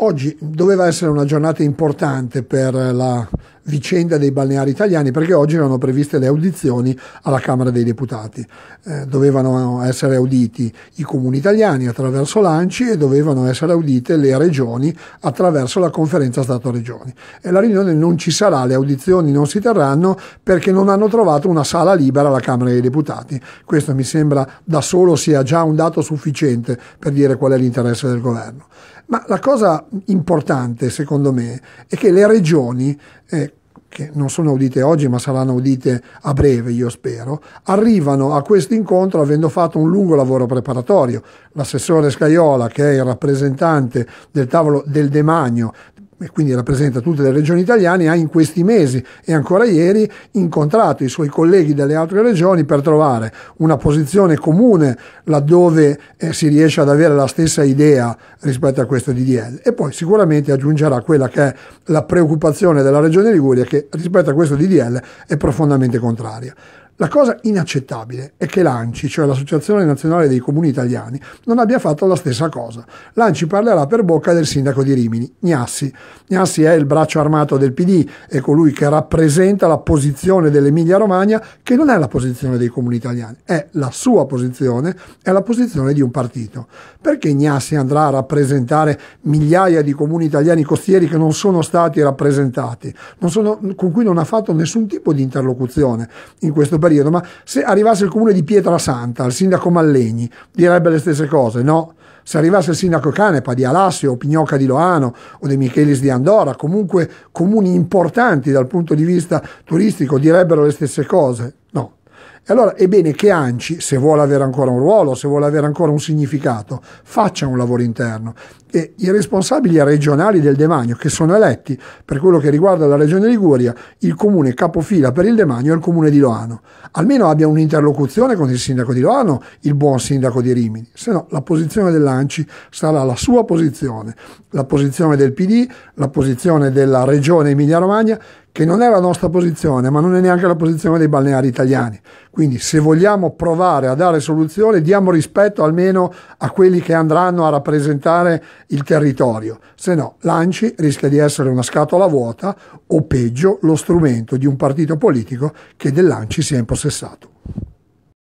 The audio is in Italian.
Oggi doveva essere una giornata importante per la vicenda dei balneari italiani perché oggi erano previste le audizioni alla Camera dei Deputati. Eh, dovevano essere auditi i comuni italiani attraverso l'ANCI e dovevano essere audite le regioni attraverso la conferenza Stato-Regioni. E la riunione non ci sarà, le audizioni non si terranno perché non hanno trovato una sala libera alla Camera dei Deputati. Questo mi sembra da solo sia già un dato sufficiente per dire qual è l'interesse del governo. Ma la cosa importante, secondo me, è che le regioni eh, che non sono udite oggi ma saranno udite a breve, io spero, arrivano a questo incontro avendo fatto un lungo lavoro preparatorio. L'assessore Scaiola, che è il rappresentante del tavolo del demanio e quindi rappresenta tutte le regioni italiane, ha in questi mesi e ancora ieri incontrato i suoi colleghi delle altre regioni per trovare una posizione comune laddove eh, si riesce ad avere la stessa idea rispetto a questo DDL e poi sicuramente aggiungerà quella che è la preoccupazione della regione Liguria che rispetto a questo DDL è profondamente contraria. La cosa inaccettabile è che l'ANCI, cioè l'Associazione Nazionale dei Comuni Italiani, non abbia fatto la stessa cosa. L'ANCI parlerà per bocca del sindaco di Rimini, Gnassi. Gnassi è il braccio armato del PD, è colui che rappresenta la posizione dell'Emilia Romagna, che non è la posizione dei comuni italiani, è la sua posizione, è la posizione di un partito. Perché Gnassi andrà a rappresentare migliaia di comuni italiani costieri che non sono stati rappresentati, sono, con cui non ha fatto nessun tipo di interlocuzione in questo periodo? periodo, ma se arrivasse il comune di Pietrasanta, il sindaco Mallegni, direbbe le stesse cose, no? Se arrivasse il sindaco Canepa di Alassio o Pignoca di Loano o De Michelis di Andorra, comunque comuni importanti dal punto di vista turistico, direbbero le stesse cose? No. E allora è bene che ANCI, se vuole avere ancora un ruolo, se vuole avere ancora un significato, faccia un lavoro interno. E i responsabili regionali del demanio, che sono eletti per quello che riguarda la regione Liguria, il comune capofila per il demanio è il comune di Loano. Almeno abbia un'interlocuzione con il sindaco di Loano, il buon sindaco di Rimini, se no la posizione dell'ANCI sarà la sua posizione, la posizione del PD, la posizione della regione Emilia-Romagna, che non è la nostra posizione, ma non è neanche la posizione dei balneari italiani. Quindi se vogliamo provare a dare soluzione, diamo rispetto almeno a quelli che andranno a rappresentare il territorio, se no l'ANCI rischia di essere una scatola vuota o peggio lo strumento di un partito politico che dell'ANCI si è impossessato.